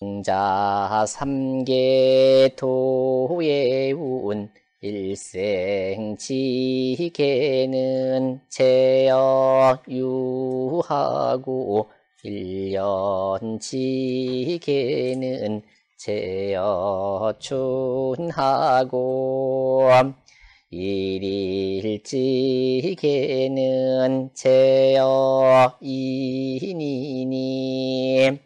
공자삼계토에운 일생지계는 제어유하고 일년지계는 제어춘하고 일일지계는 제어인이니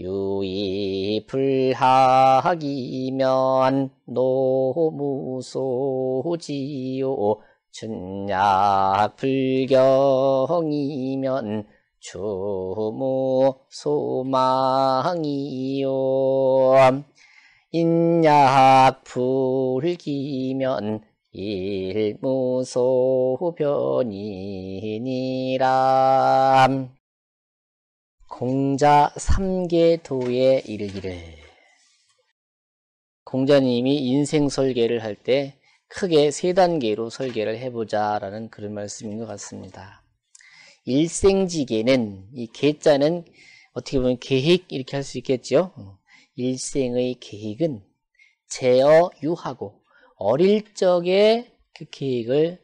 유이불학이면 노무소지요 춘약불경이면 주무소망이요 인약불기면 일무소변이니라 공자 3계도에 이르기를 공자님이 인생 설계를 할 때 크게 세 단계로 설계를 해보자 라는 그런 말씀인 것 같습니다. 일생지계는 이 계자는 어떻게 보면 계획 이렇게 할 수 있겠죠. 어, 일생의 계획은 제어 유하고 어릴 적에 그 계획을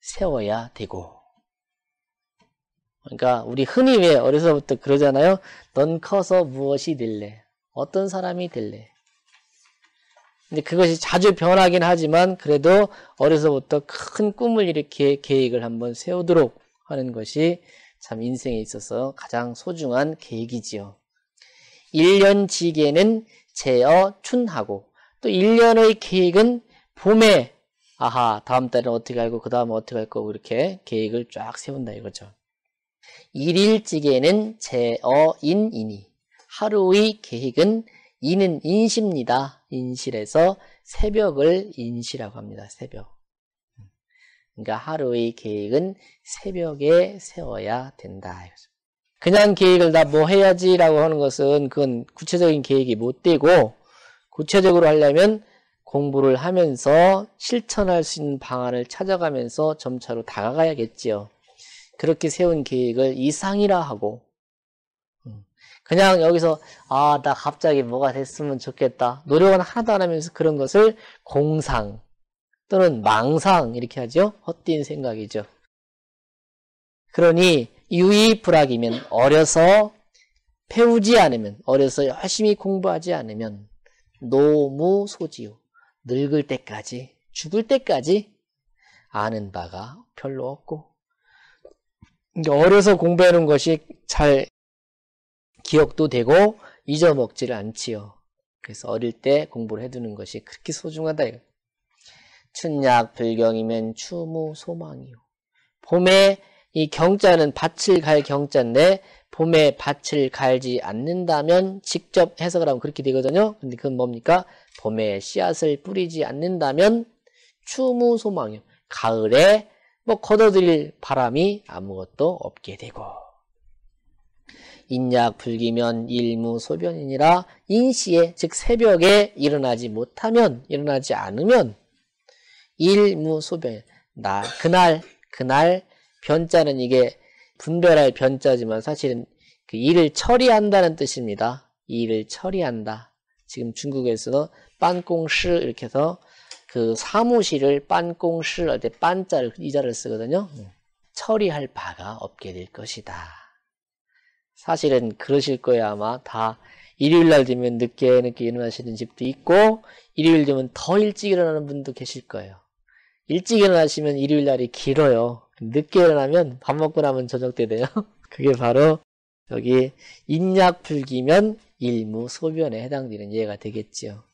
세워야 되고 그러니까 우리 흔히 왜 어려서부터 그러잖아요. 넌 커서 무엇이 될래? 어떤 사람이 될래? 근데 그것이 자주 변하긴 하지만 그래도 어려서부터 큰 꿈을 이렇게 계획을 한번 세우도록 하는 것이 참 인생에 있어서 가장 소중한 계획이지요. 1년 지계는 제어 춘하고 또 1년의 계획은 봄에 아하 다음 달은 어떻게 할거고그 다음에 어떻게 할 거고 이렇게 계획을 쫙 세운다 이거죠. 일일찌개는 제어인이니 하루의 계획은 이는 인시입니다. 인실에서 새벽을 인시라고 합니다. 새벽. 그러니까 하루의 계획은 새벽에 세워야 된다. 그냥 계획을 다 뭐 해야지라고 하는 것은 그건 구체적인 계획이 못 되고 구체적으로 하려면 공부를 하면서 실천할 수 있는 방안을 찾아가면서 점차로 다가가야겠지요. 그렇게 세운 계획을 이상이라 하고 음, 그냥 여기서 아 나 갑자기 뭐가 됐으면 좋겠다 노력은 하나도 안 하면서 그런 것을 공상 또는 망상 이렇게 하죠 헛된 생각이죠 그러니 유의불악이면 어려서 배우지 않으면 어려서 열심히 공부하지 않으면 노무소지요 늙을 때까지 죽을 때까지 아는 바가 별로 없고 어려서 공부하는 것이 잘 기억도 되고 잊어먹지를 않지요. 그래서 어릴 때 공부를 해두는 것이 그렇게 소중하다. 춘약 불경이면 추무 소망이요. 봄에 이 경자는 밭을 갈 경자인데 봄에 밭을 갈지 않는다면 직접 해석을 하면 그렇게 되거든요. 근데 그건 뭡니까? 봄에 씨앗을 뿌리지 않는다면 추무 소망이요. 가을에 뭐 걷어들일 바람이 아무것도 없게 되고 인약 불기면 일무소변이니라 인시에 즉 새벽에 일어나지 못하면 일어나지 않으면 일무소변 나 그날 그날 변자는 이게 분별할 변자지만 사실은 그 일을 처리한다는 뜻입니다. 일을 처리한다. 지금 중국에서 빤꽁시 이렇게 해서 그 사무실을 빤꽁실 할때 빤자를 이자를 쓰거든요. 네. 처리할 바가 없게 될 것이다. 사실은 그러실 거예요 아마 다 일요일 날 되면 늦게 늦게 일어나시는 집도 있고 일요일 되면 더 일찍 일어나는 분도 계실 거예요. 일찍 일어나시면 일요일 날이 길어요. 늦게 일어나면 밥 먹고 나면 저녁 때 돼요. 그게 바로 여기 인약풀기면 일무소변에 해당되는 예가 되겠지요.